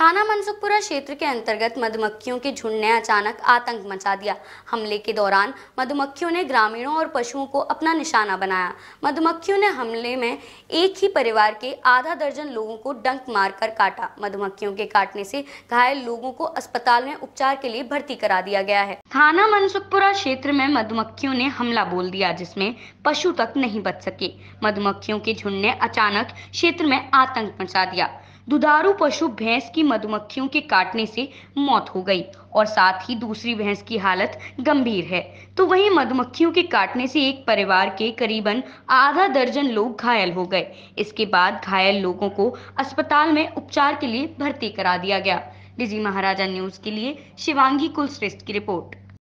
थाना मनसुखपुरा क्षेत्र के अंतर्गत मधुमक्खियों के झुंड ने अचानक आतंक मचा दिया हमले के दौरान मधुमक्खियों ने ग्रामीणों और पशुओं को अपना निशाना बनाया मधुमक्खियों ने हमले में एक ही परिवार के आधा दर्जन लोगों को डंक मारकर काटा मधुमक्खियों के काटने से घायल लोगों को अस्पताल में उपचार के लिए भर्ती करा दिया गया है थाना मनसुखपुरा क्षेत्र में मधुमक्खियों ने हमला बोल दिया जिसमें पशु तक नहीं बच सके मधुमक्खियों के झुंड ने अचानक क्षेत्र में आतंक मचा दिया दुधारू पशु भैंस की मधुमक्खियों के काटने से मौत हो गई और साथ ही दूसरी भैंस की हालत गंभीर है तो वहीं मधुमक्खियों के काटने से एक परिवार के करीबन आधा दर्जन लोग घायल हो गए इसके बाद घायल लोगों को अस्पताल में उपचार के लिए भर्ती करा दिया गया डिजी महाराजा न्यूज के लिए शिवांगी कुलश्रेष्ठ की रिपोर्ट